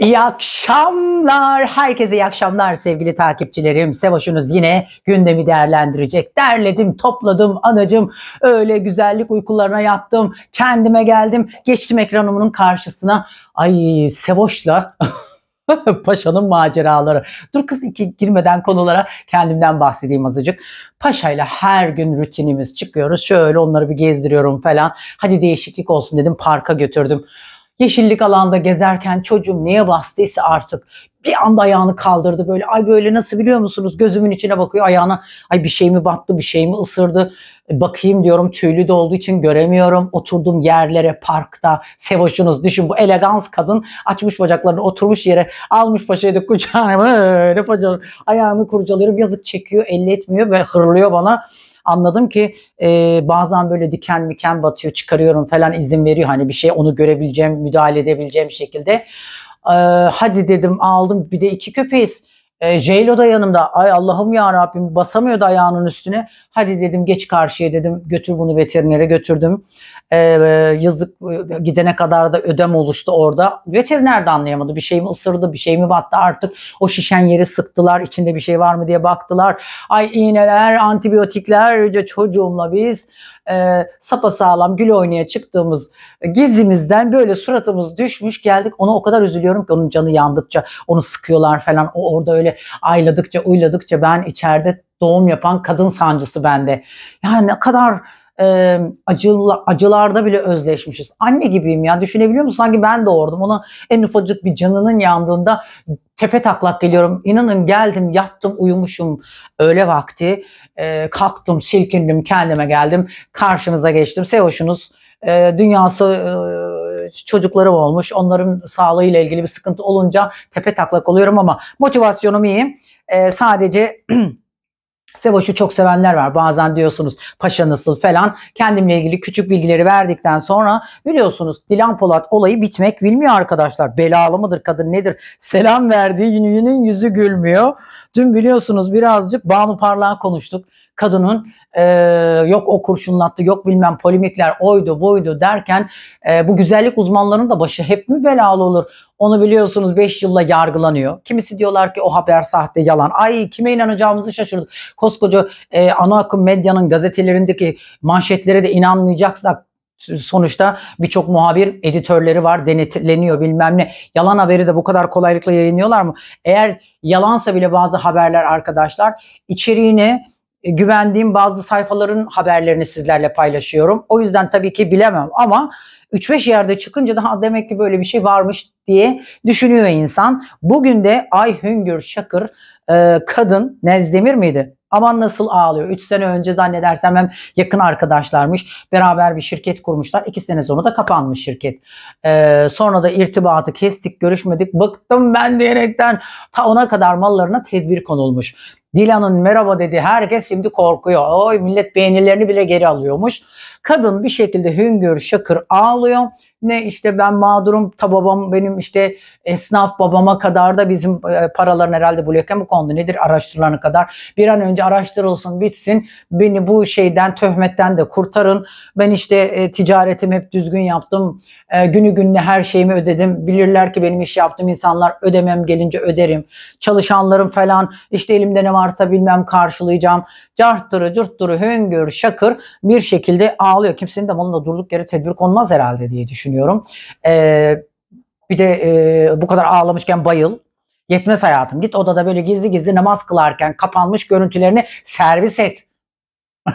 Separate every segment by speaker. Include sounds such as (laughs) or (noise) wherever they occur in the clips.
Speaker 1: İyi akşamlar. Herkese iyi akşamlar sevgili takipçilerim. Sevaş'ınız yine gündemi değerlendirecek. Derledim, topladım anacım. Öyle güzellik uykularına yattım. Kendime geldim. Geçtim ekranımın karşısına. Ay Sevoş'la (laughs) Paşa'nın maceraları. Dur kız iki girmeden konulara kendimden bahsedeyim azıcık. Paşa'yla her gün rutinimiz çıkıyoruz. Şöyle onları bir gezdiriyorum falan. Hadi değişiklik olsun dedim parka götürdüm yeşillik alanda gezerken çocuğum neye bastıysa artık bir anda ayağını kaldırdı böyle. Ay böyle nasıl biliyor musunuz? Gözümün içine bakıyor ayağına. Ay bir şey mi battı, bir şey mi ısırdı? E, bakayım diyorum tüylü de olduğu için göremiyorum. oturduğum yerlere, parkta. Sevoşunuz düşün bu elegans kadın açmış bacaklarını oturmuş yere almış paşaydı kucağına böyle paçalı. Ayağını kurcalıyorum yazık çekiyor, elle etmiyor ve hırlıyor bana anladım ki e, bazen böyle diken miken batıyor çıkarıyorum falan izin veriyor hani bir şey onu görebileceğim müdahale edebileceğim şekilde. E, hadi dedim aldım bir de iki köpeğiz e, Jeylo da yanımda. Ay Allah'ım ya Rabbim basamıyordu ayağının üstüne. Hadi dedim geç karşıya dedim. Götür bunu veterinere götürdüm. E, e yazık e, gidene kadar da ödem oluştu orada. Veteriner de anlayamadı. Bir şey mi ısırdı bir şey mi battı artık. O şişen yeri sıktılar. içinde bir şey var mı diye baktılar. Ay iğneler, antibiyotikler. Çocuğumla biz e, sapasağlam gül oynaya çıktığımız gizimizden böyle suratımız düşmüş geldik ona o kadar üzülüyorum ki onun canı yandıkça onu sıkıyorlar falan o orada öyle ayladıkça uyladıkça ben içeride doğum yapan kadın sancısı bende. Yani ne kadar e, acıla, acılarda bile özleşmişiz. Anne gibiyim ya düşünebiliyor musun? Sanki ben doğurdum. Ona en ufacık bir canının yandığında tepe taklak geliyorum. İnanın geldim yattım uyumuşum öğle vakti e, kalktım, silkindim, kendime geldim, karşınıza geçtim. Sehoş'unuz e, dünyası e, çocuklarım olmuş. Onların sağlığıyla ilgili bir sıkıntı olunca tepe taklak oluyorum ama motivasyonum iyi. E, sadece (clears throat) Sevoş'u çok sevenler var. Bazen diyorsunuz paşa nasıl falan. Kendimle ilgili küçük bilgileri verdikten sonra biliyorsunuz Dilan Polat olayı bitmek bilmiyor arkadaşlar. Belalı mıdır kadın nedir? Selam verdiği gününün yüzü gülmüyor. Dün biliyorsunuz birazcık Banu Parlak konuştuk. Kadının e, yok o kurşunlattı yok bilmem polimikler oydu boydu derken e, bu güzellik uzmanlarının da başı hep mi belalı olur? Onu biliyorsunuz 5 yılla yargılanıyor. Kimisi diyorlar ki o haber sahte yalan. Ay kime inanacağımızı şaşırdık. Koskoca e, ana akım medyanın gazetelerindeki manşetlere de inanmayacaksak e, sonuçta birçok muhabir editörleri var denetleniyor bilmem ne. Yalan haberi de bu kadar kolaylıkla yayınlıyorlar mı? Eğer yalansa bile bazı haberler arkadaşlar içeriğini e, güvendiğim bazı sayfaların haberlerini sizlerle paylaşıyorum. O yüzden tabii ki bilemem ama 3-5 yerde çıkınca daha demek ki böyle bir şey varmış diye düşünüyor insan. Bugün de Ay Hüngür Şakır e, kadın Nezdemir miydi? Aman nasıl ağlıyor. 3 sene önce zannedersem hem yakın arkadaşlarmış. Beraber bir şirket kurmuşlar. 2 sene sonra da kapanmış şirket. Ee, sonra da irtibatı kestik, görüşmedik. Bıktım ben diyerekten ta ona kadar mallarına tedbir konulmuş. Dilan'ın merhaba dedi herkes şimdi korkuyor. Oy millet beğenilerini bile geri alıyormuş. Kadın bir şekilde hüngür şakır ağlıyor ne işte ben mağdurum ta babam benim işte esnaf babama kadar da bizim e, paraların herhalde bu leke mi kondu nedir araştırılana kadar bir an önce araştırılsın bitsin beni bu şeyden töhmetten de kurtarın ben işte e, ticaretimi hep düzgün yaptım e, günü gününe her şeyimi ödedim bilirler ki benim iş yaptığım insanlar ödemem gelince öderim çalışanlarım falan işte elimde ne varsa bilmem karşılayacağım carttırı cırttırı hüngür şakır bir şekilde ağlıyor kimsenin de malına durduk yere tedbir konmaz herhalde diye düşünüyorum düşünüyorum. E, bir de e, bu kadar ağlamışken bayıl. Yetmez hayatım. Git odada böyle gizli gizli namaz kılarken kapanmış görüntülerini servis et.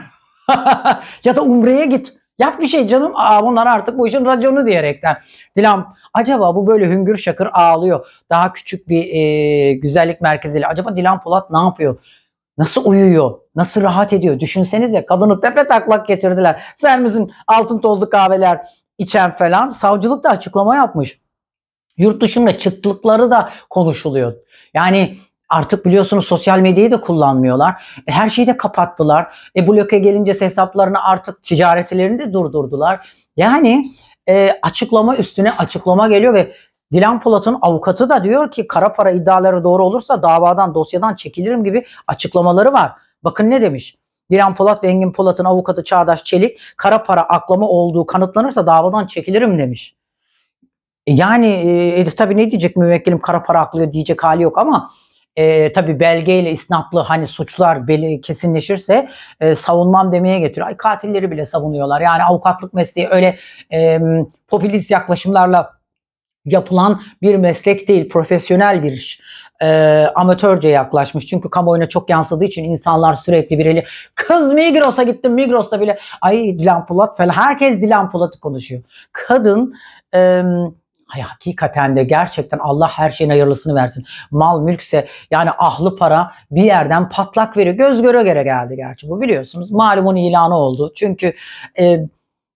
Speaker 1: (laughs) ya da umreye git. Yap bir şey canım. Aa bunlar artık bu işin raconu diyerekten. Dilan acaba bu böyle hüngür şakır ağlıyor. Daha küçük bir e, güzellik merkeziyle. Acaba Dilan Polat ne yapıyor? Nasıl uyuyor? Nasıl rahat ediyor? Düşünsenize kadını tepe taklak getirdiler. Sen misin altın tozlu kahveler, içen falan savcılık da açıklama yapmış. Yurt dışında çıktıkları da konuşuluyor. Yani artık biliyorsunuz sosyal medyayı da kullanmıyorlar. E, her şeyi de kapattılar. E, bloke gelince hesaplarını artık ticaretlerini de durdurdular. Yani e, açıklama üstüne açıklama geliyor ve Dilan Polat'ın avukatı da diyor ki kara para iddiaları doğru olursa davadan dosyadan çekilirim gibi açıklamaları var. Bakın ne demiş. Dilan Polat ve Engin Polat'ın avukatı Çağdaş Çelik kara para aklama olduğu kanıtlanırsa davadan çekilirim demiş. E, yani e, e, tabii ne diyecek müvekkilim kara para aklıyor diyecek hali yok ama e, tabii belgeyle isnatlı hani suçlar beli kesinleşirse e, savunmam demeye getiriyor. Ay katilleri bile savunuyorlar. Yani avukatlık mesleği öyle e, popülist yaklaşımlarla yapılan bir meslek değil, profesyonel bir iş e, amatörce yaklaşmış. Çünkü kamuoyuna çok yansıdığı için insanlar sürekli bir eli kız Migros'a gittim Migros'ta bile ay Dilan Polat falan herkes Dilan Polat'ı konuşuyor. Kadın e, Ay, hakikaten de gerçekten Allah her şeyin hayırlısını versin. Mal mülkse yani ahlı para bir yerden patlak veriyor. Göz göre göre geldi gerçi bu biliyorsunuz. Malumun ilanı oldu. Çünkü e,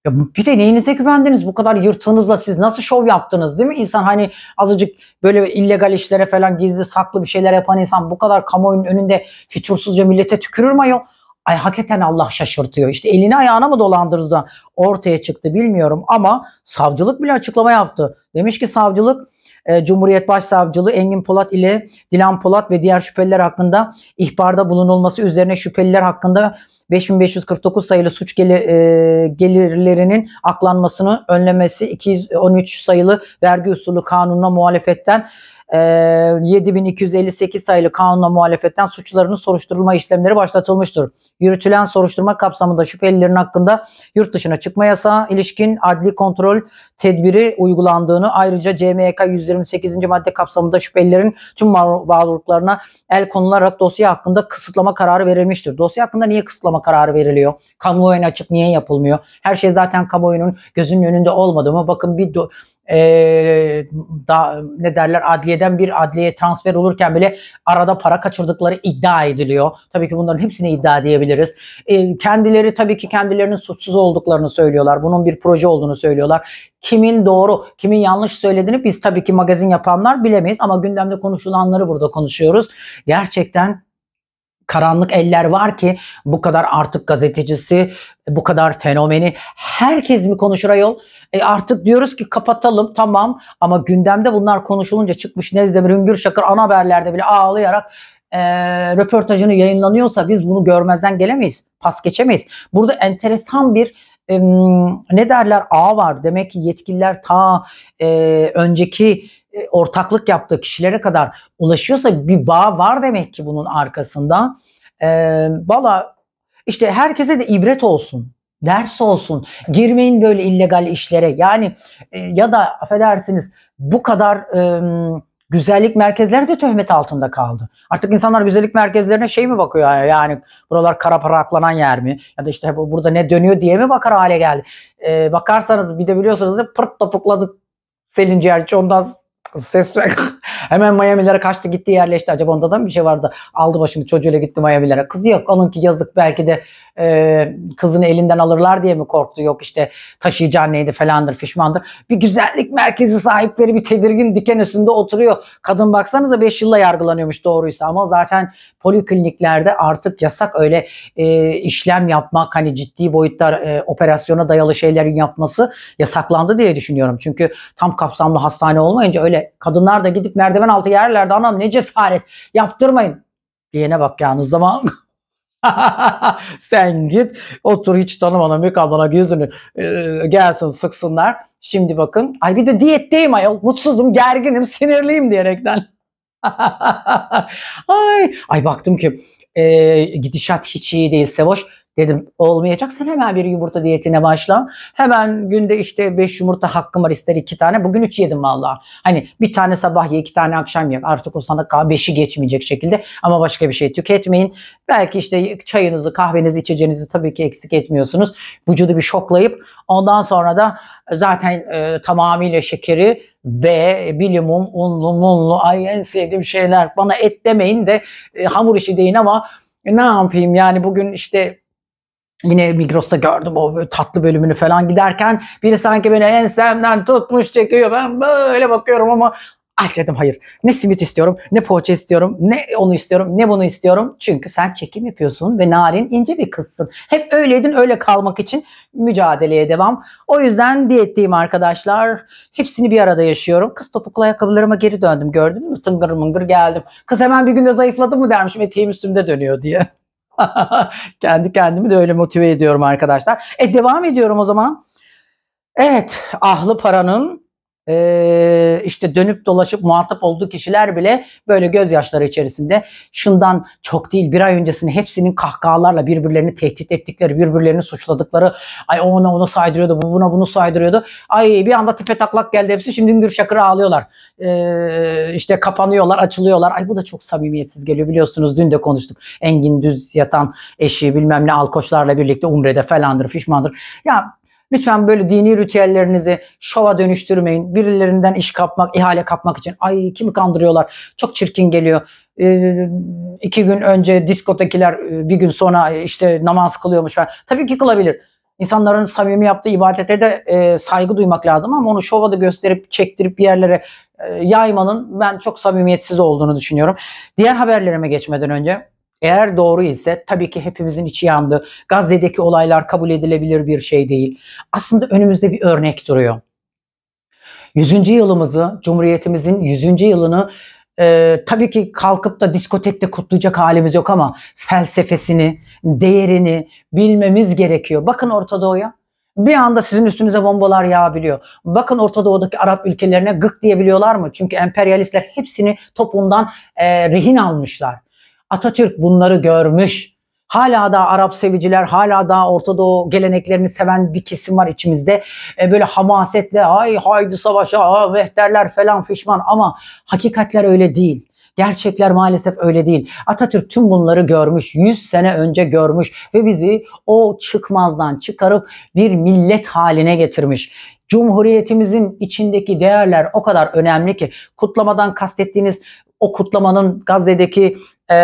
Speaker 1: ya bir de neyinize güvendiniz? Bu kadar yırtığınızla siz nasıl şov yaptınız değil mi? İnsan hani azıcık böyle illegal işlere falan gizli saklı bir şeyler yapan insan bu kadar kamuoyunun önünde fütursuzca millete tükürür mü ayol? Ay hakikaten Allah şaşırtıyor. İşte elini ayağına mı dolandırdı da ortaya çıktı bilmiyorum ama savcılık bile açıklama yaptı. Demiş ki savcılık e, Cumhuriyet Başsavcılığı Engin Polat ile Dilan Polat ve diğer şüpheliler hakkında ihbarda bulunulması üzerine şüpheliler hakkında 5549 sayılı suç gelir, e, gelirlerinin aklanmasını önlemesi 213 sayılı vergi usulü kanununa muhalefetten e, ee, 7258 sayılı kanuna muhalefetten suçlarının soruşturulma işlemleri başlatılmıştır. Yürütülen soruşturma kapsamında şüphelilerin hakkında yurt dışına çıkma yasağı ilişkin adli kontrol tedbiri uygulandığını ayrıca CMYK 128. madde kapsamında şüphelilerin tüm varlıklarına el konularak dosya hakkında kısıtlama kararı verilmiştir. Dosya hakkında niye kısıtlama kararı veriliyor? Kamuoyuna açık niye yapılmıyor? Her şey zaten kamuoyunun gözünün önünde olmadı mı? Bakın bir e, da, ne derler adliyeden bir adliyeye transfer olurken bile arada para kaçırdıkları iddia ediliyor. Tabii ki bunların hepsini iddia diyebiliriz. E, ee, kendileri tabii ki kendilerinin suçsuz olduklarını söylüyorlar. Bunun bir proje olduğunu söylüyorlar. Kimin doğru, kimin yanlış söylediğini biz tabii ki magazin yapanlar bilemeyiz ama gündemde konuşulanları burada konuşuyoruz. Gerçekten karanlık eller var ki bu kadar artık gazetecisi, bu kadar fenomeni herkes mi konuşur ayol? E artık diyoruz ki kapatalım tamam ama gündemde bunlar konuşulunca çıkmış Nezdemir Üngür Şakır ana haberlerde bile ağlayarak e, röportajını yayınlanıyorsa biz bunu görmezden gelemeyiz. Pas geçemeyiz. Burada enteresan bir e, ne derler ağ var. Demek ki yetkililer ta e, önceki e, ortaklık yaptığı kişilere kadar ulaşıyorsa bir bağ var demek ki bunun arkasında. E, Valla işte herkese de ibret olsun. Ders olsun. Girmeyin böyle illegal işlere. Yani e, ya da affedersiniz bu kadar e, güzellik merkezleri de töhmet altında kaldı. Artık insanlar güzellik merkezlerine şey mi bakıyor yani buralar kara para aklanan yer mi? Ya da işte burada ne dönüyor diye mi bakar hale geldi? E, bakarsanız bir de biliyorsunuz da pırt topukladı Selin Ciğerci ondan Vocês pegam. Hemen Miami'lere kaçtı gitti yerleşti. Acaba onda da mı bir şey vardı? Aldı başını çocuğuyla gitti Miami'lere. Kızı yok. Onun ki yazık belki de e, kızını elinden alırlar diye mi korktu? Yok işte taşıyacağı neydi falandır pişmandır. Bir güzellik merkezi sahipleri bir tedirgin diken üstünde oturuyor. Kadın baksanıza 5 yılla yargılanıyormuş doğruysa ama zaten polikliniklerde artık yasak öyle e, işlem yapmak hani ciddi boyutta e, operasyona dayalı şeylerin yapması yasaklandı diye düşünüyorum. Çünkü tam kapsamlı hastane olmayınca öyle kadınlar da gidip mer merdiven altı yerlerde anam ne cesaret yaptırmayın. Diyene bak yalnız zaman. (laughs) Sen git otur hiç tanımadan bir kadına yüzünü e, gelsin sıksınlar. Şimdi bakın ay bir de diyetteyim ayol mutsuzum gerginim sinirliyim diyerekten. (laughs) ay, ay baktım ki e, gidişat hiç iyi değil Sevoş Dedim olmayacaksan hemen bir yumurta diyetine başla. Hemen günde işte 5 yumurta hakkım var ister 2 tane. Bugün 3 yedim valla. Hani bir tane sabah ye 2 tane akşam ye. Artık o sana 5'i geçmeyecek şekilde ama başka bir şey tüketmeyin. Belki işte çayınızı kahvenizi içeceğinizi tabii ki eksik etmiyorsunuz. Vücudu bir şoklayıp ondan sonra da zaten e, tamamıyla şekeri ve bilimum unlu munlu ay en sevdiğim şeyler bana et demeyin de e, hamur işi deyin ama ne yapayım yani bugün işte Yine Migros'ta gördüm o tatlı bölümünü falan giderken biri sanki beni ensemden tutmuş çekiyor. Ben böyle bakıyorum ama ah dedim hayır. Ne simit istiyorum, ne poğaça istiyorum, ne onu istiyorum, ne bunu istiyorum. Çünkü sen çekim yapıyorsun ve narin ince bir kızsın. Hep öyleydin öyle kalmak için mücadeleye devam. O yüzden diyetteyim arkadaşlar. Hepsini bir arada yaşıyorum. Kız topuklu ayakkabılarıma geri döndüm gördün mü? Tıngır mıngır geldim. Kız hemen bir günde zayıfladı mı dermişim eteğim üstümde dönüyor diye. (laughs) Kendi kendimi de öyle motive ediyorum arkadaşlar. E devam ediyorum o zaman. Evet, ahlı paranın e, işte dönüp dolaşıp muhatap olduğu kişiler bile böyle gözyaşları içerisinde şundan çok değil bir ay öncesini hepsinin kahkahalarla birbirlerini tehdit ettikleri, birbirlerini suçladıkları ay ona onu saydırıyordu, bu buna bunu saydırıyordu. Ay bir anda tepe taklak geldi hepsi şimdi Güngür şakır ağlıyorlar. E, işte kapanıyorlar, açılıyorlar. Ay bu da çok samimiyetsiz geliyor biliyorsunuz dün de konuştuk. Engin Düz yatan eşi bilmem ne alkoçlarla birlikte Umre'de falandır, pişmandır. Ya Lütfen böyle dini ritüellerinizi şova dönüştürmeyin. Birilerinden iş kapmak, ihale kapmak için. Ay kimi kandırıyorlar. Çok çirkin geliyor. Ee, iki gün önce diskotekiler e, bir gün sonra e, işte namaz kılıyormuş falan. Tabii ki kılabilir. İnsanların samimi yaptığı ibadete de e, saygı duymak lazım ama onu şova da gösterip çektirip bir yerlere e, yaymanın ben çok samimiyetsiz olduğunu düşünüyorum. Diğer haberlerime geçmeden önce eğer doğru ise tabii ki hepimizin içi yandı. Gazze'deki olaylar kabul edilebilir bir şey değil. Aslında önümüzde bir örnek duruyor. 100. yılımızı, Cumhuriyetimizin 100. yılını e, tabii ki kalkıp da diskotekte kutlayacak halimiz yok ama felsefesini, değerini bilmemiz gerekiyor. Bakın Orta Doğu'ya bir anda sizin üstünüze bombalar yağabiliyor. Bakın Orta Doğu'daki Arap ülkelerine gık diyebiliyorlar mı? Çünkü emperyalistler hepsini topundan e, rehin almışlar. Atatürk bunları görmüş. Hala da Arap seviciler, hala da Orta Doğu geleneklerini seven bir kesim var içimizde. E böyle hamasetle ay haydi savaşa, ha, vehterler falan fişman ama hakikatler öyle değil. Gerçekler maalesef öyle değil. Atatürk tüm bunları görmüş, 100 sene önce görmüş ve bizi o çıkmazdan çıkarıp bir millet haline getirmiş. Cumhuriyetimizin içindeki değerler o kadar önemli ki kutlamadan kastettiğiniz o kutlamanın Gazze'deki e,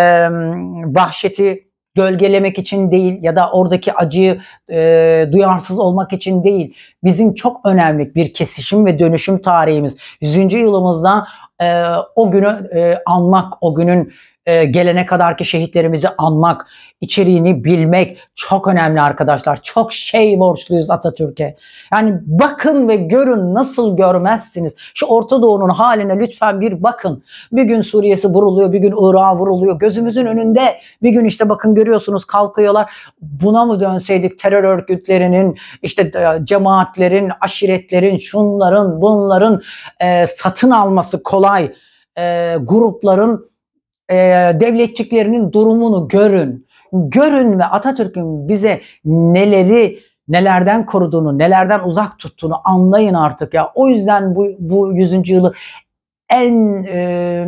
Speaker 1: vahşeti gölgelemek için değil ya da oradaki acıyı e, duyarsız olmak için değil. Bizim çok önemli bir kesişim ve dönüşüm tarihimiz. 100. yılımızda e, o günü e, anmak, o günün ee, gelene kadar ki şehitlerimizi anmak, içeriğini bilmek çok önemli arkadaşlar. Çok şey borçluyuz Atatürk'e. Yani bakın ve görün nasıl görmezsiniz. Şu Orta Doğu'nun haline lütfen bir bakın. Bir gün Suriye'si vuruluyor, bir gün Irak'a vuruluyor. Gözümüzün önünde bir gün işte bakın görüyorsunuz kalkıyorlar. Buna mı dönseydik terör örgütlerinin, işte e, cemaatlerin, aşiretlerin, şunların, bunların e, satın alması kolay e, grupların e, devletçiklerinin durumunu görün. Görün ve Atatürk'ün bize neleri nelerden koruduğunu, nelerden uzak tuttuğunu anlayın artık ya. O yüzden bu, bu 100. yılı en e,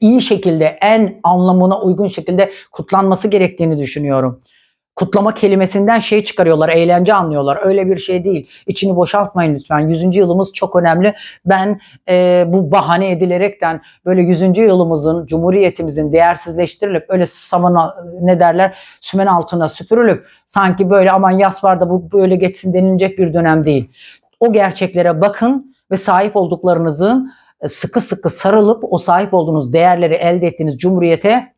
Speaker 1: iyi şekilde, en anlamına uygun şekilde kutlanması gerektiğini düşünüyorum kutlama kelimesinden şey çıkarıyorlar, eğlence anlıyorlar. Öyle bir şey değil. İçini boşaltmayın lütfen. Yüzüncü yılımız çok önemli. Ben e, bu bahane edilerekten böyle yüzüncü yılımızın, cumhuriyetimizin değersizleştirilip öyle samana ne derler sümen altına süpürülüp sanki böyle aman yas var da bu böyle geçsin denilecek bir dönem değil. O gerçeklere bakın ve sahip olduklarınızın e, sıkı sıkı sarılıp o sahip olduğunuz değerleri elde ettiğiniz cumhuriyete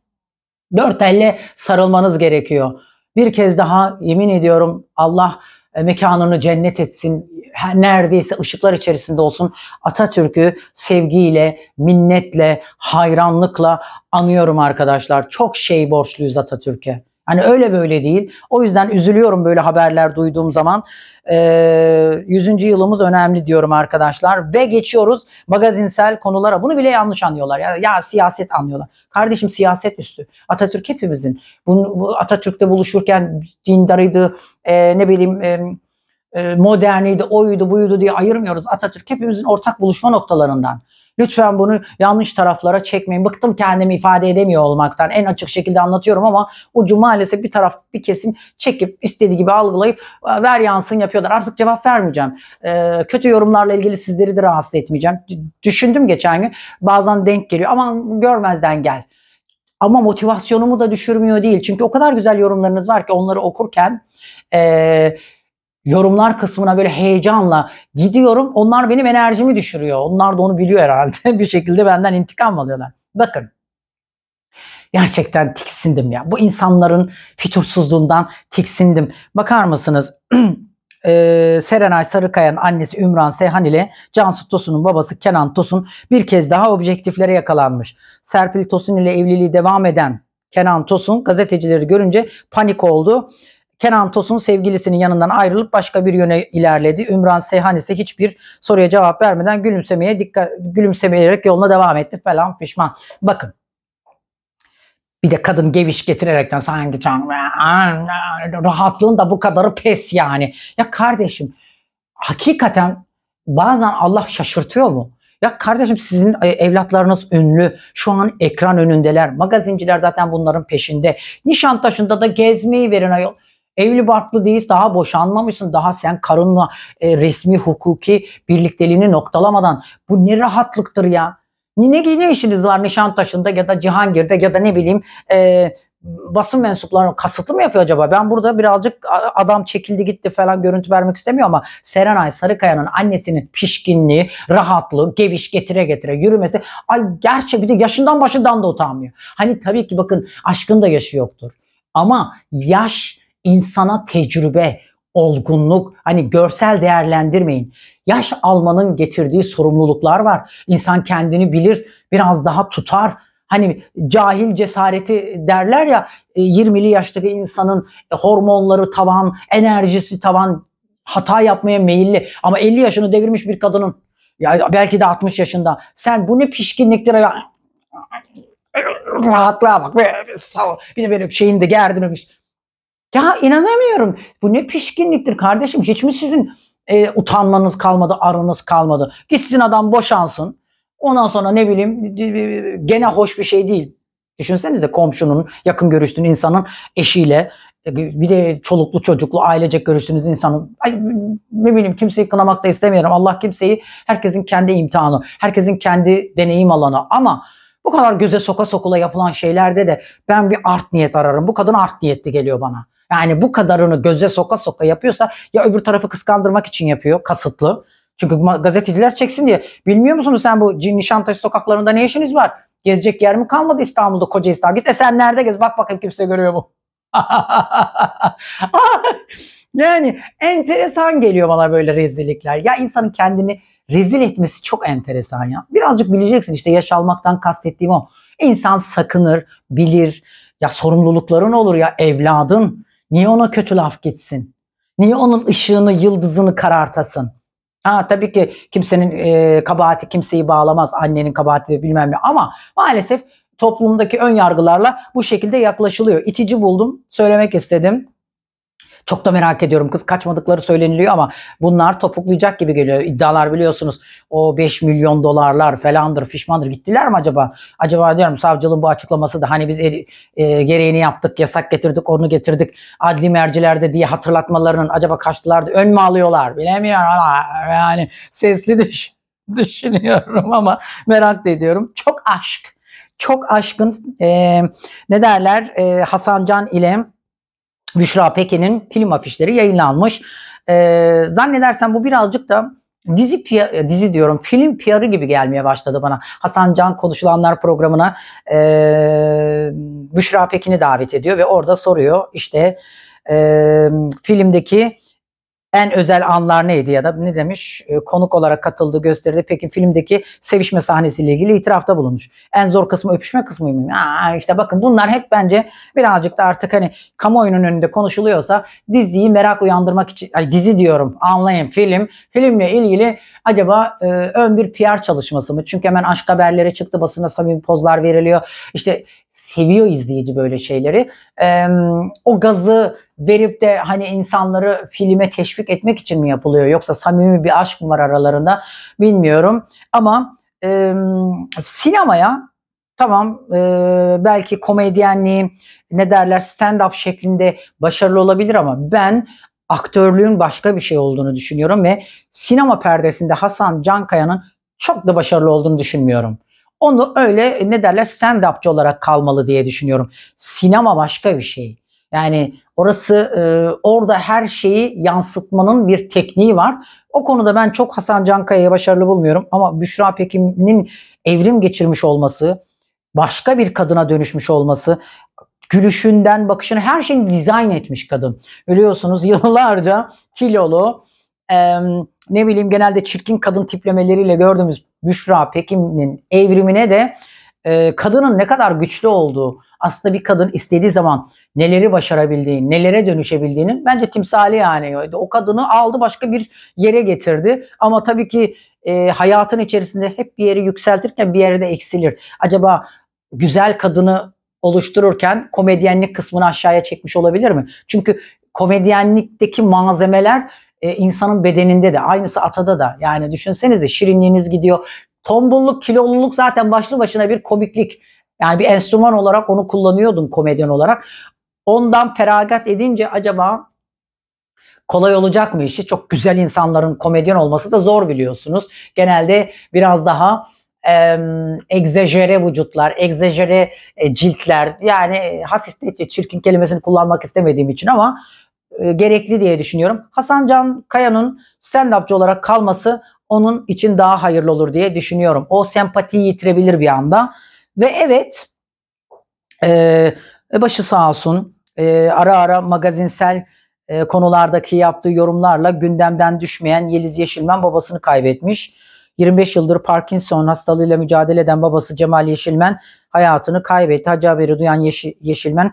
Speaker 1: dört elle sarılmanız gerekiyor. Bir kez daha yemin ediyorum Allah e, mekanını cennet etsin. Neredeyse ışıklar içerisinde olsun. Atatürk'ü sevgiyle, minnetle, hayranlıkla anıyorum arkadaşlar. Çok şey borçluyuz Atatürk'e. Hani öyle böyle değil. O yüzden üzülüyorum böyle haberler duyduğum zaman. Ee, 100. yılımız önemli diyorum arkadaşlar. Ve geçiyoruz magazinsel konulara. Bunu bile yanlış anlıyorlar. Ya, ya siyaset anlıyorlar. Kardeşim siyaset üstü. Atatürk hepimizin. Bunu, bu Atatürk'te buluşurken dindarıydı, e, ne bileyim... E, e, moderniydi, oydu, buydu diye ayırmıyoruz. Atatürk hepimizin ortak buluşma noktalarından. Lütfen bunu yanlış taraflara çekmeyin. Bıktım kendimi ifade edemiyor olmaktan. En açık şekilde anlatıyorum ama ucu maalesef bir taraf bir kesim çekip istediği gibi algılayıp ver yansın yapıyorlar. Artık cevap vermeyeceğim. Ee, kötü yorumlarla ilgili sizleri de rahatsız etmeyeceğim. Düşündüm geçen gün. Bazen denk geliyor. Aman görmezden gel. Ama motivasyonumu da düşürmüyor değil. Çünkü o kadar güzel yorumlarınız var ki onları okurken eee yorumlar kısmına böyle heyecanla gidiyorum. Onlar benim enerjimi düşürüyor. Onlar da onu biliyor herhalde. (laughs) bir şekilde benden intikam alıyorlar. Bakın gerçekten tiksindim ya. Bu insanların fitursuzluğundan tiksindim. Bakar mısınız? (clears throat) ee, Serenay Sarıkaya'nın annesi Ümran Seyhan ile Cansu Tosun'un babası Kenan Tosun bir kez daha objektiflere yakalanmış. Serpil Tosun ile evliliği devam eden Kenan Tosun gazetecileri görünce panik oldu Kenan Tosun sevgilisinin yanından ayrılıp başka bir yöne ilerledi. Ümran Seyhan ise hiçbir soruya cevap vermeden gülümsemeye dikkat gülümsemeyerek yoluna devam etti falan pişman. Bakın bir de kadın geviş getirerekten sanki can rahatlığın da bu kadarı pes yani. Ya kardeşim hakikaten bazen Allah şaşırtıyor mu? Ya kardeşim sizin e, evlatlarınız ünlü. Şu an ekran önündeler. Magazinciler zaten bunların peşinde. Nişantaşı'nda da gezmeyi verin ayol. Evli barklı değil daha boşanmamışsın. Daha sen karınla e, resmi hukuki birlikteliğini noktalamadan bu ne rahatlıktır ya. Ne, ne işiniz var Nişantaşı'nda ya da Cihangir'de ya da ne bileyim e, basın mensupları kasıtlı mı yapıyor acaba? Ben burada birazcık adam çekildi gitti falan görüntü vermek istemiyorum ama Serenay Sarıkaya'nın annesinin pişkinliği, rahatlığı, geviş getire getire yürümesi. Ay gerçi bir de yaşından başından da utanmıyor. Hani tabii ki bakın aşkın da yaşı yoktur. Ama yaş insana tecrübe, olgunluk, hani görsel değerlendirmeyin. Yaş almanın getirdiği sorumluluklar var. İnsan kendini bilir, biraz daha tutar. Hani cahil cesareti derler ya 20'li e, yaştaki insanın e, hormonları tavan, enerjisi tavan, hata yapmaya meyilli. Ama 50 yaşını devirmiş bir kadının ya belki de 60 yaşında sen bu ne pişkinliktir ya rahatlığa bak. Bir de böyle şeyini de gerdirmemiş. Ya inanamıyorum. Bu ne pişkinliktir kardeşim. Hiç mi sizin e, utanmanız kalmadı, arınız kalmadı? Gitsin adam boşansın. Ondan sonra ne bileyim gene hoş bir şey değil. Düşünsenize komşunun, yakın görüştüğün insanın eşiyle e, bir de çoluklu çocuklu ailecek görüştüğünüz insanın ay, ne bileyim kimseyi kınamak da istemiyorum. Allah kimseyi herkesin kendi imtihanı, herkesin kendi deneyim alanı ama bu kadar göze soka sokula yapılan şeylerde de ben bir art niyet ararım. Bu kadın art niyetli geliyor bana. Yani bu kadarını göze soka soka yapıyorsa ya öbür tarafı kıskandırmak için yapıyor kasıtlı. Çünkü gazeteciler çeksin diye. Bilmiyor musunuz sen bu Nişantaşı sokaklarında ne işiniz var? Gezecek yer mi kalmadı İstanbul'da koca İstanbul. Git Sen nerede gez bak bakayım kimse görüyor mu? (laughs) Ah! yani enteresan geliyor bana böyle rezillikler. Ya insanın kendini rezil etmesi çok enteresan ya. Birazcık bileceksin işte yaş almaktan kastettiğim o. İnsan sakınır, bilir. Ya sorumlulukların olur ya evladın Niye ona kötü laf gitsin? Niye onun ışığını, yıldızını karartasın? Ha tabii ki kimsenin e, kabahati kimseyi bağlamaz. Annenin kabahati bilmem ne ama maalesef toplumdaki ön yargılarla bu şekilde yaklaşılıyor. İtici buldum, söylemek istedim. Çok da merak ediyorum. Kız kaçmadıkları söyleniliyor ama bunlar topuklayacak gibi geliyor. İddialar biliyorsunuz o 5 milyon dolarlar falandır fişmandır gittiler mi acaba? Acaba diyorum savcılığın bu açıklaması da hani biz e, e, gereğini yaptık, yasak getirdik, onu getirdik. Adli mercilerde diye hatırlatmalarının acaba kaçtılar kaçtılardı ön mü alıyorlar bilemiyorum ama yani sesli düş (laughs) düşünüyorum ama merak ediyorum. Çok aşk. Çok aşkın e, ne derler e, Hasan Can ile Büşra Pekin'in film afişleri yayınlanmış. Ee, zannedersem bu birazcık da dizi e, dizi diyorum film PR'ı gibi gelmeye başladı bana. Hasan Can Konuşulanlar programına e, Büşra Pekin'i davet ediyor ve orada soruyor işte e, filmdeki en özel anlar neydi ya da ne demiş? E, konuk olarak katıldığı gösteride peki filmdeki sevişme sahnesiyle ilgili itirafta bulunmuş. En zor kısmı öpüşme kısmı mı? Aa, işte bakın bunlar hep bence birazcık da artık hani kamuoyunun önünde konuşuluyorsa diziyi merak uyandırmak için ay dizi diyorum anlayın film. Filmle ilgili acaba e, ön bir PR çalışması mı? Çünkü hemen aşk haberleri çıktı basına samimi pozlar veriliyor. İşte seviyor izleyici böyle şeyleri. E, o gazı verip de hani insanları filme teşvik etmek için mi yapılıyor yoksa samimi bir aşk mı var aralarında bilmiyorum. Ama e, sinemaya tamam e, belki komedyenliği ne derler stand-up şeklinde başarılı olabilir ama ben aktörlüğün başka bir şey olduğunu düşünüyorum ve sinema perdesinde Hasan Cankaya'nın çok da başarılı olduğunu düşünmüyorum. Onu öyle e, ne derler stand-upçı olarak kalmalı diye düşünüyorum. Sinema başka bir şey. Yani orası e, orada her şeyi yansıtmanın bir tekniği var. O konuda ben çok Hasan Cankaya'yı başarılı bulmuyorum ama Büşra Pekin'in evrim geçirmiş olması, başka bir kadına dönüşmüş olması, gülüşünden, bakışını her şeyini dizayn etmiş kadın. Biliyorsunuz yıllarca kilolu, e, ne bileyim genelde çirkin kadın tiplemeleriyle gördüğümüz Büşra Pekin'in evrimine de e, kadının ne kadar güçlü olduğu, aslında bir kadın istediği zaman neleri başarabildiğini, nelere dönüşebildiğini bence timsali yani. O kadını aldı başka bir yere getirdi. Ama tabii ki e, hayatın içerisinde hep bir yeri yükseltirken bir yerde eksilir. Acaba güzel kadını oluştururken komedyenlik kısmını aşağıya çekmiş olabilir mi? Çünkü komedyenlikteki malzemeler e, insanın bedeninde de aynısı atada da yani düşünsenize şirinliğiniz gidiyor. Tombulluk, kiloluluk zaten başlı başına bir komiklik. Yani bir enstrüman olarak onu kullanıyordum komedyen olarak. Ondan feragat edince acaba kolay olacak mı işi? Çok güzel insanların komedyen olması da zor biliyorsunuz. Genelde biraz daha e, egzajere vücutlar, egzajere e, ciltler yani e, hafif de çirkin kelimesini kullanmak istemediğim için ama e, gerekli diye düşünüyorum. Hasan Can Kaya'nın stand-upçı olarak kalması onun için daha hayırlı olur diye düşünüyorum. O sempatiyi yitirebilir bir anda. Ve evet e, e başı sağ olsun e, ara ara magazinsel e, konulardaki yaptığı yorumlarla gündemden düşmeyen Yeliz Yeşilmen babasını kaybetmiş. 25 yıldır Parkinson hastalığıyla mücadele eden babası Cemal Yeşilmen hayatını kaybetti. Hacı haberi duyan Yeşilmen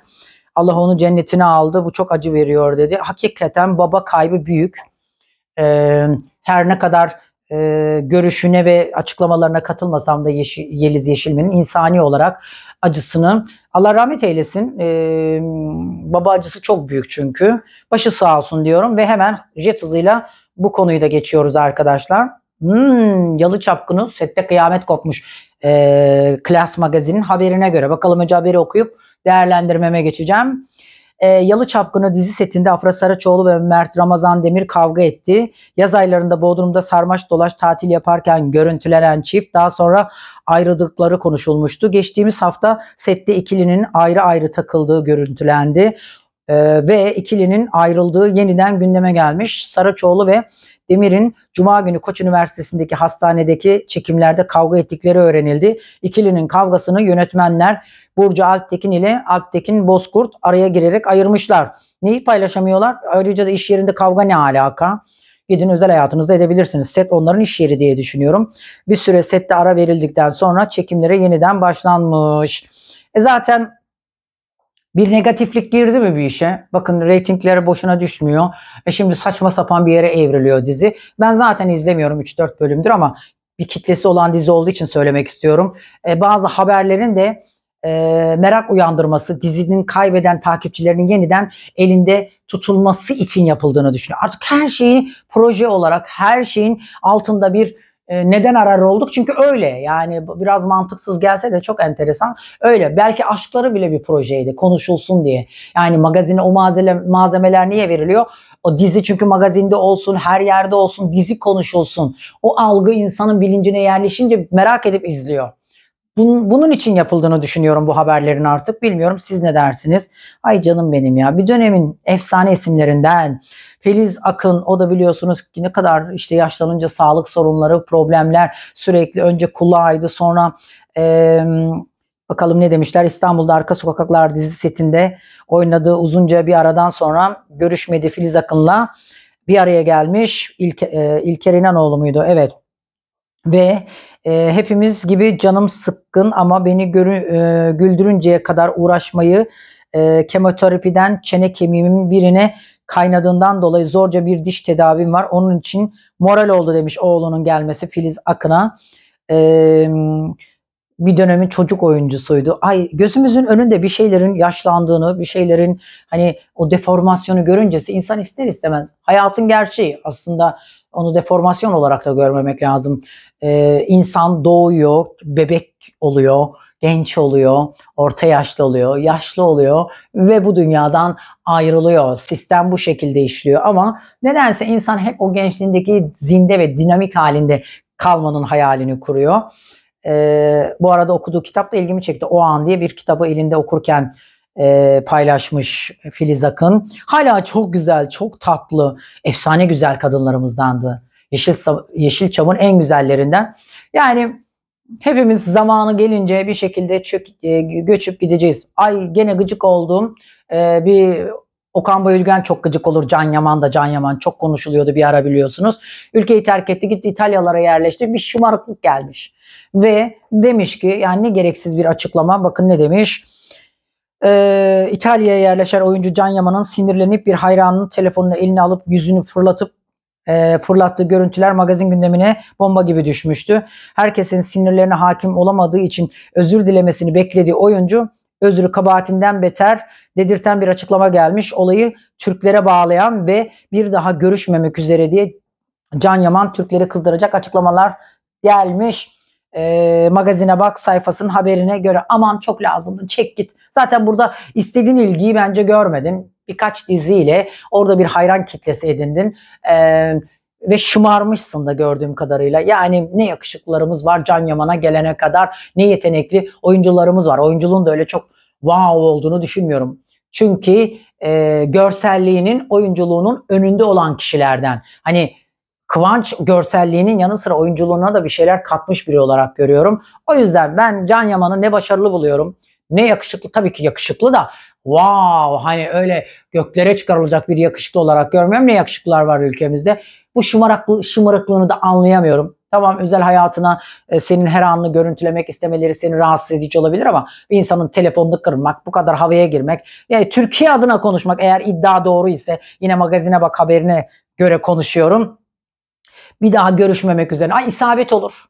Speaker 1: Allah onu cennetine aldı. Bu çok acı veriyor dedi. Hakikaten baba kaybı büyük. Ee, her ne kadar e, görüşüne ve açıklamalarına katılmasam da Yeşil, Yeliz Yeşilmen'in insani olarak acısını Allah rahmet eylesin. E, baba acısı çok büyük çünkü. Başı sağ olsun diyorum ve hemen jet hızıyla bu konuyu da geçiyoruz arkadaşlar. Hmm, Yalı Çapkını sette kıyamet kopmuş. E, Klas magazinin haberine göre. Bakalım önce haberi okuyup değerlendirmeme geçeceğim. E, Yalı Çapkını dizi setinde Afra Saraçoğlu ve Mert Ramazan Demir kavga etti. Yaz aylarında Bodrum'da sarmaş dolaş tatil yaparken görüntülenen çift daha sonra ayrıldıkları konuşulmuştu. Geçtiğimiz hafta sette ikilinin ayrı ayrı takıldığı görüntülendi. Ee, ve ikilinin ayrıldığı yeniden gündeme gelmiş. Saraçoğlu ve Demir'in Cuma günü Koç Üniversitesi'ndeki hastanedeki çekimlerde kavga ettikleri öğrenildi. İkilinin kavgasını yönetmenler Burcu Alptekin ile Alptekin Bozkurt araya girerek ayırmışlar. Neyi paylaşamıyorlar? Ayrıca da iş yerinde kavga ne alaka? Gidin özel hayatınızda edebilirsiniz. Set onların iş yeri diye düşünüyorum. Bir süre sette ara verildikten sonra çekimlere yeniden başlanmış. E zaten bir negatiflik girdi mi bir işe? Bakın reytingleri boşuna düşmüyor. E şimdi saçma sapan bir yere evriliyor dizi. Ben zaten izlemiyorum 3-4 bölümdür ama bir kitlesi olan dizi olduğu için söylemek istiyorum. E, bazı haberlerin de e, merak uyandırması, dizinin kaybeden takipçilerinin yeniden elinde tutulması için yapıldığını düşünüyorum. Artık her şeyi proje olarak, her şeyin altında bir ee, neden arar olduk? Çünkü öyle yani biraz mantıksız gelse de çok enteresan. Öyle belki aşkları bile bir projeydi konuşulsun diye. Yani magazine o malzemeler niye veriliyor? O dizi çünkü magazinde olsun, her yerde olsun, dizi konuşulsun. O algı insanın bilincine yerleşince merak edip izliyor. bunun için yapıldığını düşünüyorum bu haberlerin artık. Bilmiyorum siz ne dersiniz? Ay canım benim ya. Bir dönemin efsane isimlerinden Filiz Akın o da biliyorsunuz ki ne kadar işte yaşlanınca sağlık sorunları, problemler sürekli önce kulağıydı sonra e, bakalım ne demişler İstanbul'da Arka Sokaklar dizi setinde oynadığı uzunca bir aradan sonra görüşmedi Filiz Akın'la bir araya gelmiş İlke, e, İlker İnanoğlu muydu? Evet. Ve e, hepimiz gibi canım sıkkın ama beni görü, e, güldürünceye kadar uğraşmayı e, kemoterapiden çene kemiğimin birine kaynadığından dolayı zorca bir diş tedavim var. Onun için moral oldu demiş oğlunun gelmesi Filiz Akın'a. Ee, bir dönemin çocuk oyuncusuydu. Ay gözümüzün önünde bir şeylerin yaşlandığını, bir şeylerin hani o deformasyonu görüncesi insan ister istemez. Hayatın gerçeği aslında onu deformasyon olarak da görmemek lazım. Ee, insan doğuyor, bebek oluyor genç oluyor, orta yaşlı oluyor, yaşlı oluyor ve bu dünyadan ayrılıyor. Sistem bu şekilde işliyor ama nedense insan hep o gençliğindeki zinde ve dinamik halinde kalmanın hayalini kuruyor. Ee, bu arada okuduğu kitap da ilgimi çekti. O an diye bir kitabı elinde okurken e, paylaşmış Filiz Akın. Hala çok güzel, çok tatlı, efsane güzel kadınlarımızdandı. Yeşil Yeşilçam'ın en güzellerinden. Yani hepimiz zamanı gelince bir şekilde çök, e, göçüp gideceğiz. Ay gene gıcık oldum. E, bir Okan Bayülgen çok gıcık olur. Can Yaman da Can Yaman çok konuşuluyordu bir ara biliyorsunuz. Ülkeyi terk etti gitti İtalyalara yerleşti. Bir şımarıklık gelmiş. Ve demiş ki yani ne gereksiz bir açıklama. Bakın ne demiş. Ee, İtalya'ya yerleşen oyuncu Can Yaman'ın sinirlenip bir hayranının telefonunu eline alıp yüzünü fırlatıp e, fırlattığı görüntüler magazin gündemine bomba gibi düşmüştü. Herkesin sinirlerine hakim olamadığı için özür dilemesini beklediği oyuncu özrü kabahatinden beter dedirten bir açıklama gelmiş. Olayı Türklere bağlayan ve bir daha görüşmemek üzere diye Can Yaman Türkleri kızdıracak açıklamalar gelmiş. E, magazine bak sayfasının haberine göre aman çok lazımdı çek git. Zaten burada istediğin ilgiyi bence görmedin birkaç diziyle orada bir hayran kitlesi edindin. Ee, ve şımarmışsın da gördüğüm kadarıyla. Yani ne yakışıklarımız var Can Yaman'a gelene kadar ne yetenekli oyuncularımız var. Oyunculuğun da öyle çok wow olduğunu düşünmüyorum. Çünkü e, görselliğinin oyunculuğunun önünde olan kişilerden. Hani Kıvanç görselliğinin yanı sıra oyunculuğuna da bir şeyler katmış biri olarak görüyorum. O yüzden ben Can Yaman'ı ne başarılı buluyorum ne yakışıklı tabii ki yakışıklı da wow hani öyle göklere çıkarılacak bir yakışıklı olarak görmem Ne yakışıklılar var ülkemizde. Bu şımarıklı, şımarıklığını da anlayamıyorum. Tamam özel hayatına e, senin her anını görüntülemek istemeleri seni rahatsız edici olabilir ama bir insanın telefonunu kırmak, bu kadar havaya girmek, yani Türkiye adına konuşmak eğer iddia doğru ise yine magazine bak haberine göre konuşuyorum. Bir daha görüşmemek üzere. Ay isabet olur.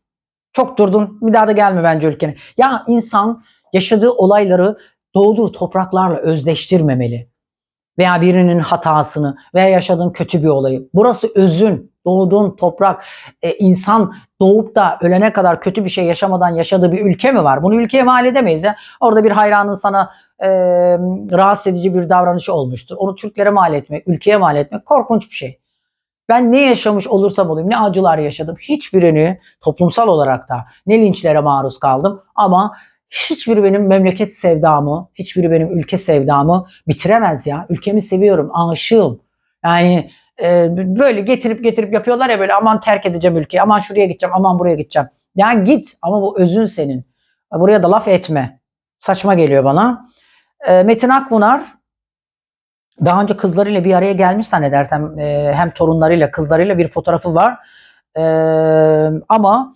Speaker 1: Çok durdun. Bir daha da gelme bence ülkene. Ya insan yaşadığı olayları doğduğu topraklarla özdeştirmemeli. Veya birinin hatasını veya yaşadığın kötü bir olayı. Burası özün, doğduğun toprak. E, insan doğup da ölene kadar kötü bir şey yaşamadan yaşadığı bir ülke mi var? Bunu ülkeye mal edemeyiz. Ya. Orada bir hayranın sana e, rahatsız edici bir davranışı olmuştur. Onu Türklere mal etmek, ülkeye mal etmek korkunç bir şey. Ben ne yaşamış olursam olayım, ne acılar yaşadım. Hiçbirini toplumsal olarak da ne linçlere maruz kaldım. Ama Hiçbiri benim memleket sevdamı, hiçbiri benim ülke sevdamı bitiremez ya. Ülkemi seviyorum, aşığım. Yani e, böyle getirip getirip yapıyorlar ya böyle aman terk edeceğim ülkeyi, aman şuraya gideceğim, aman buraya gideceğim. Yani git ama bu özün senin. Buraya da laf etme. Saçma geliyor bana. E, Metin Akbunar, daha önce kızlarıyla bir araya gelmiş zannedersem e, hem torunlarıyla kızlarıyla bir fotoğrafı var. E, ama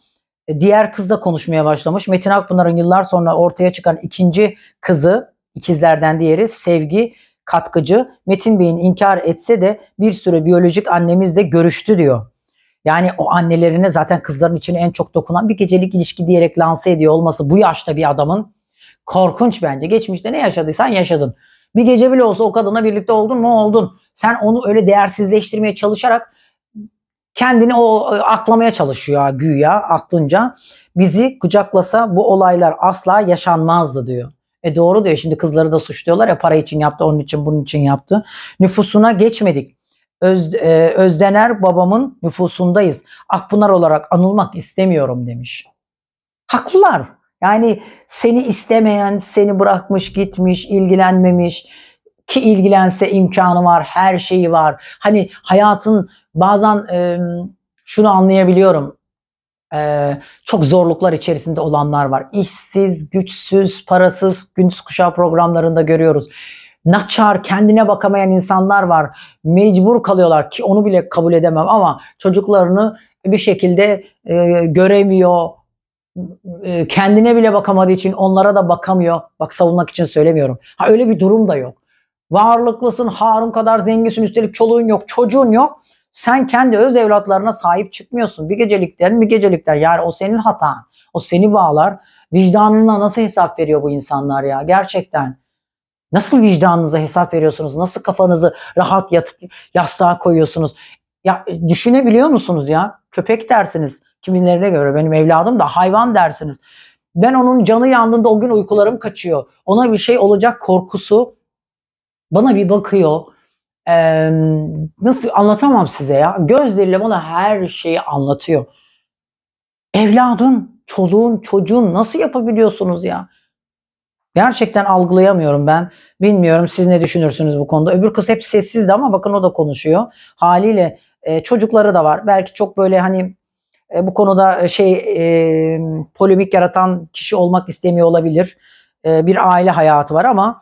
Speaker 1: e, diğer kızla konuşmaya başlamış. Metin Akpınar'ın yıllar sonra ortaya çıkan ikinci kızı, ikizlerden diğeri Sevgi Katkıcı. Metin Bey'in inkar etse de bir süre biyolojik annemizle görüştü diyor. Yani o annelerine zaten kızların için en çok dokunan bir gecelik ilişki diyerek lanse ediyor olması bu yaşta bir adamın korkunç bence. Geçmişte ne yaşadıysan yaşadın. Bir gece bile olsa o kadına birlikte oldun mu oldun. Sen onu öyle değersizleştirmeye çalışarak kendini o e, aklamaya çalışıyor güya aklınca. Bizi kucaklasa bu olaylar asla yaşanmazdı diyor. E doğru diyor şimdi kızları da suçluyorlar ya para için yaptı onun için bunun için yaptı. Nüfusuna geçmedik. Öz, e, Özdener babamın nüfusundayız. Akpınar olarak anılmak istemiyorum demiş. Haklılar. Yani seni istemeyen, seni bırakmış, gitmiş, ilgilenmemiş ki ilgilense imkanı var, her şeyi var. Hani hayatın bazen e, şunu anlayabiliyorum. E, çok zorluklar içerisinde olanlar var. İşsiz, güçsüz, parasız, gündüz kuşağı programlarında görüyoruz. Naçar, kendine bakamayan insanlar var. Mecbur kalıyorlar ki onu bile kabul edemem ama çocuklarını bir şekilde e, göremiyor, kendine bile bakamadığı için onlara da bakamıyor. Bak savunmak için söylemiyorum. Ha öyle bir durum da yok. Varlıklısın, Harun kadar zenginsin, üstelik çoluğun yok, çocuğun yok. Sen kendi öz evlatlarına sahip çıkmıyorsun. Bir gecelikten bir gecelikten. Yani o senin hatan. O seni bağlar. Vicdanına nasıl hesap veriyor bu insanlar ya gerçekten. Nasıl vicdanınıza hesap veriyorsunuz? Nasıl kafanızı rahat yatıp yastığa koyuyorsunuz? Ya e, düşünebiliyor musunuz ya? Köpek dersiniz kimilerine göre. Benim evladım da hayvan dersiniz. Ben onun canı yandığında o gün uykularım kaçıyor. Ona bir şey olacak korkusu bana bir bakıyor. Ee, nasıl anlatamam size ya. Gözleriyle bana her şeyi anlatıyor. Evladın, çoluğun, çocuğun nasıl yapabiliyorsunuz ya? Gerçekten algılayamıyorum ben. Bilmiyorum siz ne düşünürsünüz bu konuda. Öbür kız hep sessizdi ama bakın o da konuşuyor. Haliyle e, çocukları da var. Belki çok böyle hani e, bu konuda şey e, polemik yaratan kişi olmak istemiyor olabilir. E, bir aile hayatı var ama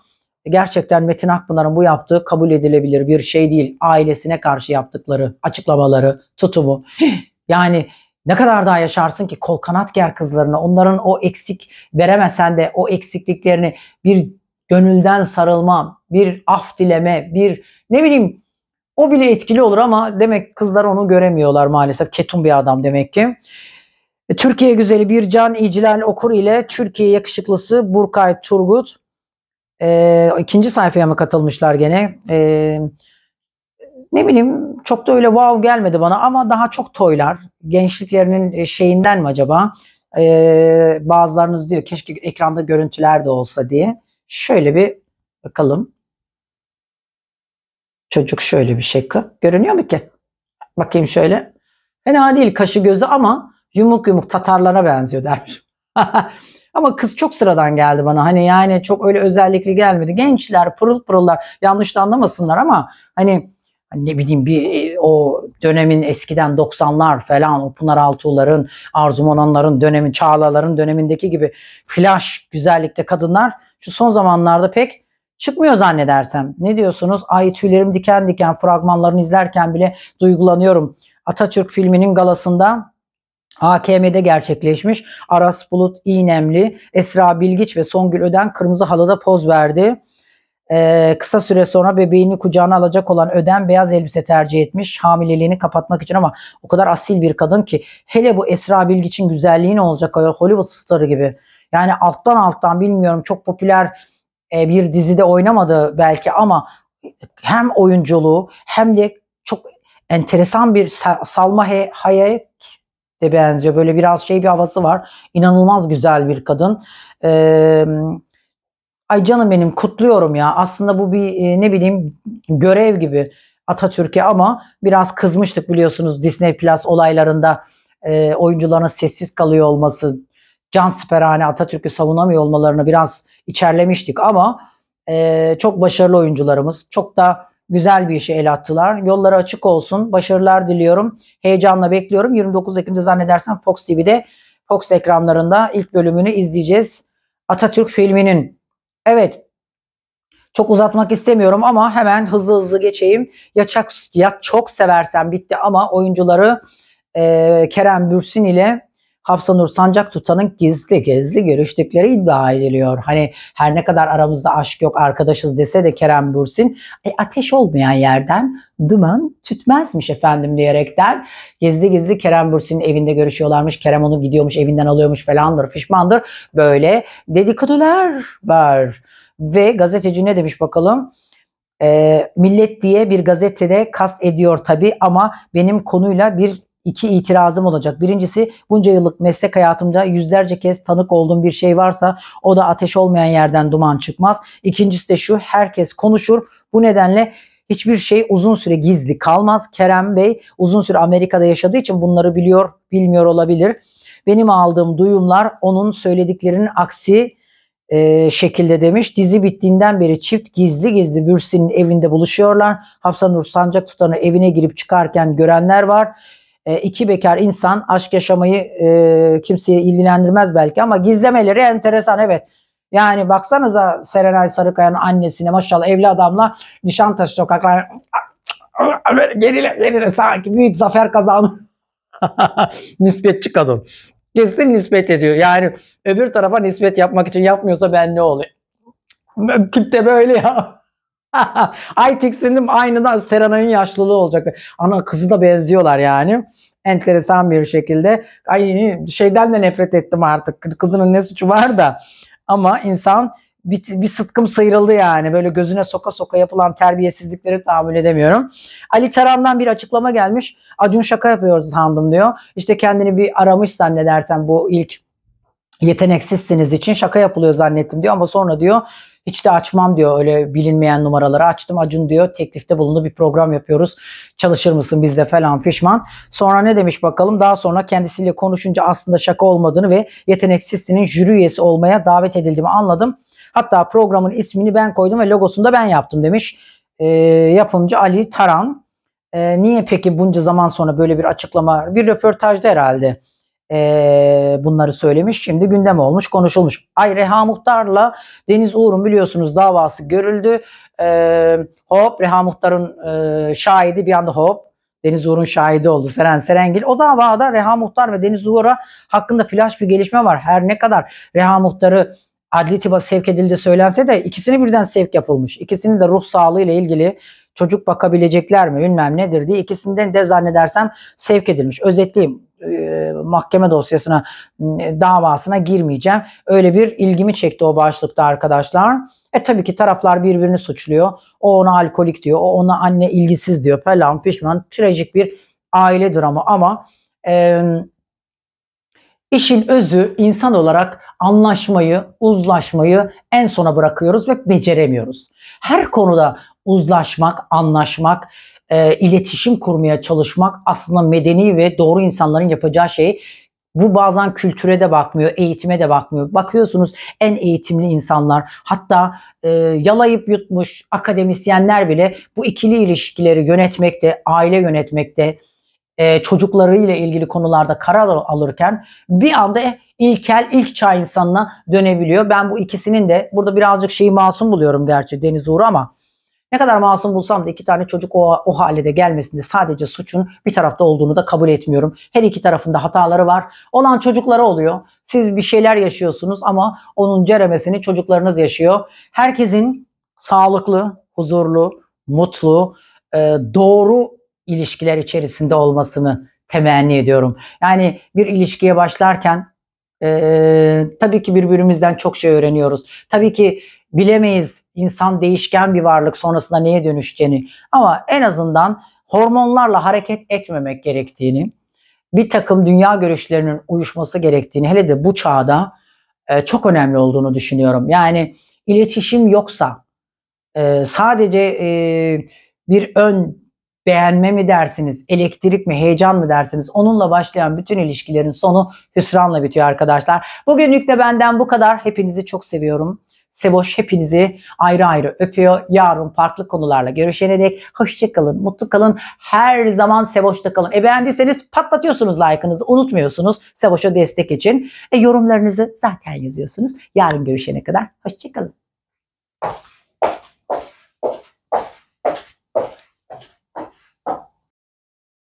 Speaker 1: gerçekten Metin Akpınar'ın bu yaptığı kabul edilebilir bir şey değil. Ailesine karşı yaptıkları açıklamaları, tutumu. (laughs) yani ne kadar daha yaşarsın ki kol kanat ger kızlarına onların o eksik veremesen de o eksikliklerini bir gönülden sarılma, bir af dileme, bir ne bileyim o bile etkili olur ama demek kızlar onu göremiyorlar maalesef. Ketum bir adam demek ki. Türkiye güzeli bir can İcilal Okur ile Türkiye yakışıklısı Burkay Turgut e, ikinci sayfaya mı katılmışlar gene? E, ne bileyim çok da öyle wow gelmedi bana ama daha çok toylar. Gençliklerinin e, şeyinden mi acaba? E, bazılarınız diyor keşke ekranda görüntüler de olsa diye. Şöyle bir bakalım. Çocuk şöyle bir şey. Görünüyor mu ki? Bakayım şöyle. Fena değil kaşı gözü ama yumuk yumuk Tatarlara benziyor dermiş. (laughs) Ama kız çok sıradan geldi bana. Hani yani çok öyle özellikli gelmedi. Gençler pırıl pırıllar. Yanlış da anlamasınlar ama hani Hani ne bileyim bir e, o dönemin eskiden 90'lar falan o Pınar Altuğ'ların, Arzu Monan'ların dönemi, Çağla'ların dönemindeki gibi flash güzellikte kadınlar şu son zamanlarda pek çıkmıyor zannedersem. Ne diyorsunuz? Ay tüylerim diken diken fragmanlarını izlerken bile duygulanıyorum. Atatürk filminin galasında AKM'de gerçekleşmiş. Aras Bulut İğnemli, Esra Bilgiç ve Songül Öden kırmızı halıda poz verdi. Ee, kısa süre sonra bebeğini kucağına alacak olan Öden beyaz elbise tercih etmiş hamileliğini kapatmak için ama o kadar asil bir kadın ki hele bu Esra Bilgiç'in güzelliği ne olacak Hollywood starı gibi. Yani alttan alttan bilmiyorum çok popüler e, bir dizide oynamadı belki ama hem oyunculuğu hem de çok enteresan bir Salma Hayek de benziyor. Böyle biraz şey bir havası var. İnanılmaz güzel bir kadın. Ee, ay canım benim kutluyorum ya. Aslında bu bir e, ne bileyim görev gibi Atatürk'e ama biraz kızmıştık biliyorsunuz Disney Plus olaylarında e, oyuncuların sessiz kalıyor olması, can siperhane Atatürk'ü savunamıyor olmalarını biraz içerlemiştik ama e, çok başarılı oyuncularımız. Çok da güzel bir işe el attılar. Yolları açık olsun. Başarılar diliyorum. Heyecanla bekliyorum. 29 Ekim'de zannedersem Fox TV'de Fox ekranlarında ilk bölümünü izleyeceğiz. Atatürk filminin. Evet. Çok uzatmak istemiyorum ama hemen hızlı hızlı geçeyim. Ya çok, ya çok seversen bitti ama oyuncuları e, Kerem Bürsin ile Hafsanur Sancak tutanın gizli gizli görüştükleri iddia ediliyor. Hani her ne kadar aramızda aşk yok arkadaşız dese de Kerem Bursin e, ateş olmayan yerden duman tütmezmiş efendim diyerekten gizli gizli Kerem Bursin'in evinde görüşüyorlarmış. Kerem onu gidiyormuş evinden alıyormuş falandır pişmandır. Böyle dedikodular var. Ve gazeteci ne demiş bakalım? E, millet diye bir gazetede kas ediyor tabi ama benim konuyla bir iki itirazım olacak. Birincisi bunca yıllık meslek hayatımda yüzlerce kez tanık olduğum bir şey varsa o da ateş olmayan yerden duman çıkmaz. İkincisi de şu herkes konuşur. Bu nedenle hiçbir şey uzun süre gizli kalmaz. Kerem Bey uzun süre Amerika'da yaşadığı için bunları biliyor, bilmiyor olabilir. Benim aldığım duyumlar onun söylediklerinin aksi e, şekilde demiş. Dizi bittiğinden beri çift gizli gizli Bürsin'in evinde buluşuyorlar. Hafsa Sancak tutanı evine girip çıkarken görenler var e, iki bekar insan aşk yaşamayı e, kimseye ilgilendirmez belki ama gizlemeleri enteresan evet. Yani baksanıza Serenay Sarıkaya'nın annesine maşallah evli adamla Nişantaşı sokaklar gerile gerile sanki büyük zafer kazanmış. (laughs) nispetçi kadın. Kesin nispet ediyor. Yani öbür tarafa nispet yapmak için yapmıyorsa ben ne olayım? Tip böyle ya. (laughs) Ay tiksindim aynı da Serenay'ın yaşlılığı olacak. Ana kızı da benziyorlar yani. Enteresan bir şekilde. Ay şeyden de nefret ettim artık. Kızının ne suçu var da. Ama insan bir, bir sıtkım sıyrıldı yani. Böyle gözüne soka soka yapılan terbiyesizlikleri tahammül edemiyorum. Ali Taran'dan bir açıklama gelmiş. Acun şaka yapıyoruz sandım diyor. İşte kendini bir aramış zannedersen bu ilk yeteneksizsiniz için şaka yapılıyor zannettim diyor ama sonra diyor hiç de açmam diyor öyle bilinmeyen numaraları açtım. Acun diyor teklifte bulundu bir program yapıyoruz. Çalışır mısın bizde falan fişman. Sonra ne demiş bakalım daha sonra kendisiyle konuşunca aslında şaka olmadığını ve yeteneksizsinin jüri üyesi olmaya davet edildiğimi anladım. Hatta programın ismini ben koydum ve logosunu da ben yaptım demiş. E, yapımcı Ali Taran. E, niye peki bunca zaman sonra böyle bir açıklama? Bir röportajda herhalde e, bunları söylemiş. Şimdi gündem olmuş, konuşulmuş. Ay Reha Muhtar'la Deniz Uğur'un biliyorsunuz davası görüldü. E, hop Reha Muhtar'ın e, şahidi bir anda hop Deniz Uğur'un şahidi oldu Seren Serengil. O davada Reha Muhtar ve Deniz Uğur'a hakkında flash bir gelişme var. Her ne kadar Reha Muhtar'ı adli tıba sevk edildi söylense de ikisini birden sevk yapılmış. İkisini de ruh sağlığı ile ilgili çocuk bakabilecekler mi bilmem nedir diye ikisinden de zannedersem sevk edilmiş. Özetleyeyim. Ee, mahkeme dosyasına davasına girmeyeceğim. Öyle bir ilgimi çekti o başlıkta arkadaşlar. E tabii ki taraflar birbirini suçluyor. O ona alkolik diyor, o ona anne ilgisiz diyor falan pişman. Trajik bir aile dramı ama e, işin özü insan olarak anlaşmayı, uzlaşmayı en sona bırakıyoruz ve beceremiyoruz. Her konuda uzlaşmak, anlaşmak, e, iletişim kurmaya çalışmak aslında medeni ve doğru insanların yapacağı şey. Bu bazen kültüre de bakmıyor, eğitime de bakmıyor. Bakıyorsunuz en eğitimli insanlar hatta e, yalayıp yutmuş akademisyenler bile bu ikili ilişkileri yönetmekte, aile yönetmekte, e, çocuklarıyla ilgili konularda karar alırken bir anda eh, ilkel, ilk çağ insanına dönebiliyor. Ben bu ikisinin de burada birazcık şeyi masum buluyorum gerçi Deniz Uğur ama ne kadar masum bulsam da iki tane çocuk o, o hale gelmesinde sadece suçun bir tarafta olduğunu da kabul etmiyorum. Her iki tarafında hataları var. Olan çocuklara oluyor. Siz bir şeyler yaşıyorsunuz ama onun ceremesini çocuklarınız yaşıyor. Herkesin sağlıklı, huzurlu, mutlu, e, doğru ilişkiler içerisinde olmasını temenni ediyorum. Yani bir ilişkiye başlarken e, tabii ki birbirimizden çok şey öğreniyoruz. Tabii ki bilemeyiz insan değişken bir varlık sonrasında neye dönüşeceğini ama en azından hormonlarla hareket etmemek gerektiğini, bir takım dünya görüşlerinin uyuşması gerektiğini hele de bu çağda e, çok önemli olduğunu düşünüyorum. Yani iletişim yoksa e, sadece e, bir ön beğenme mi dersiniz, elektrik mi, heyecan mı dersiniz? Onunla başlayan bütün ilişkilerin sonu hüsranla bitiyor arkadaşlar. Bugünlük de benden bu kadar. Hepinizi çok seviyorum. Seboş hepinizi ayrı ayrı öpüyor. Yarın farklı konularla görüşene dek hoşçakalın, mutlu kalın. Her zaman Seboş'ta kalın. E beğendiyseniz patlatıyorsunuz like'ınızı, unutmuyorsunuz Seboş'a destek için. E yorumlarınızı zaten yazıyorsunuz. Yarın görüşene kadar hoşçakalın.